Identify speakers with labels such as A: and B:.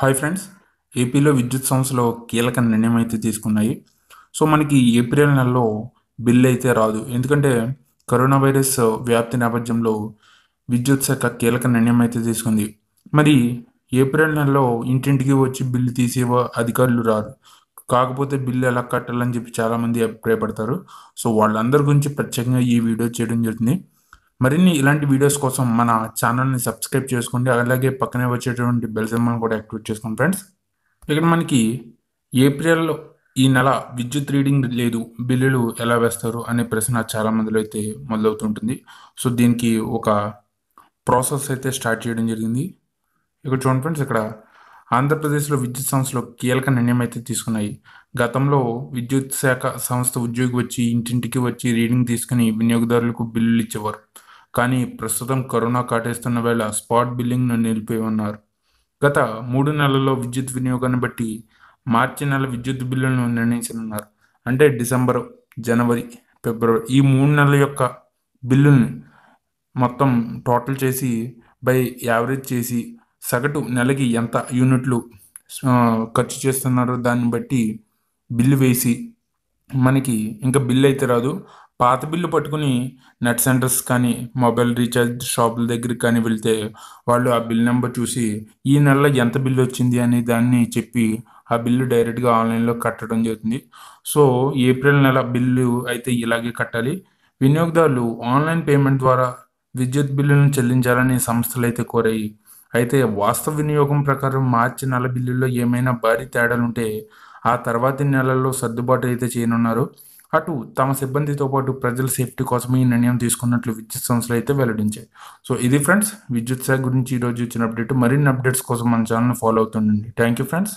A: hi friends ఏపీలో విద్యుత్ సంస్థలు కీలక నిర్ణయం అయితే తీసుకున్నాయి సో మనకి ఏప్రిల్ నెలలో బిల్ అయితే రాదు ఎందుకంటే కరోనా వైరస్ వ్యాప్తి నేపథ్యంలో విద్యుత్ శాఖ కీలక నిర్ణయం అయితే తీసుకుంది మరి ఏప్రిల్ నెలలో ఇంటింటికి వచ్చి బిల్లు తీసే అధికారులు రారు కాకపోతే బిల్లు ఎలా కట్టాలని చెప్పి చాలామంది అభిప్రాయపడతారు సో వాళ్ళందరి గురించి ప్రత్యేకంగా ఈ వీడియో చేయడం జరుగుతుంది మరిన్ని ఇలాంటి వీడియోస్ కోసం మన ఛానల్ని సబ్స్క్రైబ్ చేసుకోండి అలాగే పక్కనే వచ్చేటువంటి బెల్ సింబల్ని కూడా యాక్టివేట్ చేసుకోండి ఫ్రెండ్స్ ఇక్కడ మనకి ఏప్రిల్ ఈ నెల విద్యుత్ రీడింగ్ లేదు బిల్లులు ఎలా వేస్తారు అనే ప్రశ్న చాలా మందిలో అయితే మొదలవుతుంటుంది సో దీనికి ఒక ప్రాసెస్ అయితే స్టార్ట్ చేయడం జరిగింది ఇక్కడ చూడండి ఫ్రెండ్స్ ఇక్కడ ఆంధ్రప్రదేశ్లో విద్యుత్ సంస్థలు కీలక నిర్ణయం అయితే తీసుకున్నాయి గతంలో విద్యుత్ శాఖ సంస్థ ఉద్యోగి వచ్చి ఇంటింటికి వచ్చి రీడింగ్ తీసుకుని వినియోగదారులకు బిల్లులు ఇచ్చేవారు కానీ ప్రస్తుతం కరోనా కాటేస్తున్న వేళ స్పాట్ బిల్లింగ్ను నిలిపి ఉన్నారు గత మూడు నెలల్లో విద్యుత్ వినియోగాన్ని బట్టి మార్చి నెల విద్యుత్ బిల్లులను నిర్ణయించనున్నారు అంటే డిసెంబర్ జనవరి ఫిబ్రవరి ఈ మూడు నెలల యొక్క బిల్లుని మొత్తం టోటల్ చేసి బై యావరేజ్ చేసి సగటు నెలకి ఎంత యూనిట్లు ఖర్చు చేస్తున్నారో దాన్ని బట్టి బిల్లు వేసి మనకి ఇంకా బిల్ అయితే రాదు పాత బిల్లు పట్టుకుని నెట్ సెంటర్స్ కానీ మొబైల్ రీఛార్జ్ షాపుల దగ్గరికి కానీ వెళ్తే వాళ్ళు ఆ బిల్ నెంబర్ చూసి ఈ నెలలో ఎంత బిల్లు వచ్చింది అని దాన్ని చెప్పి ఆ బిల్లు డైరెక్ట్గా ఆన్లైన్లో కట్టడం జరుగుతుంది సో ఏప్రిల్ నెల బిల్లు అయితే ఇలాగే కట్టాలి వినియోగదారులు ఆన్లైన్ పేమెంట్ ద్వారా విద్యుత్ బిల్లులను చెల్లించాలని సంస్థలు అయితే కోరాయి అయితే వాస్తవ వినియోగం ప్రకారం మార్చి నెల బిల్లుల్లో ఏమైనా భారీ తేడాలుంటే ఆ తర్వాతి నెలల్లో సర్దుబాటు అయితే చేయనున్నారు అటు తమ సిబ్బందితో పాటు ప్రజల సేఫ్టీ కోసం ఈ నిర్ణయం తీసుకున్నట్లు విద్యుత్ సంస్థలు అయితే వెల్లడించాయి సో ఇది ఫ్రెండ్స్ విద్యుత్ శాఖ గురించి ఈరోజు ఇచ్చిన అప్డేట్ మరిన్ని అప్డేట్స్ కోసం మన ఛానల్ ఫాలో అవుతుండండి థ్యాంక్ యూ ఫ్రెండ్స్